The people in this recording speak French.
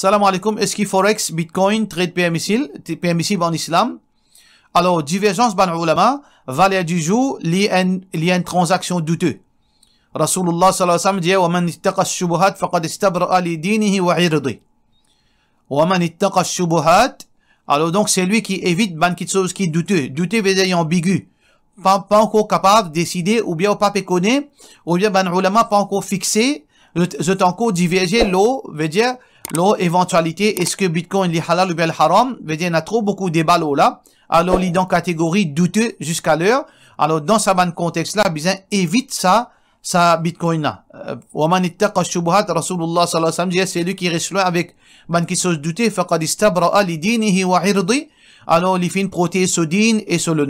Salam alaikum, est-ce qu'il Forex, Bitcoin, trade permissible en islam Alors, divergence ban ulama, du jour, lié à une transaction douteuse. Rasulullah sallallahu alayhi wa sallam dit shubuhat faqad istabra'a li wa irdi. man ittaqa shubuhat Alors donc c'est lui qui évite ban chose qui est douteux. Douteux veut dire ambigu. Pas, encore capable de décider ou bien pas péconné ou bien ban ulama pas encore fixé. Je encore divergé, l'eau veut dire alors éventualité, est-ce que Bitcoin est halal ou bien haram Il y a trop beaucoup de débats là. Alors, il est dans catégorie douteux jusqu'à l'heure. Alors, dans ce contexte-là, bien évite ça, ça Bitcoin-là. Euh, wa man ittaqa رَسُولُ rasulullah sallallahu alayhi wasallam وَسَلَّمَ C'est lui qui loin avec ben, qui Faqad douter, فَقَدْ dinihi wa irdi » Alors, il fait une protéger et son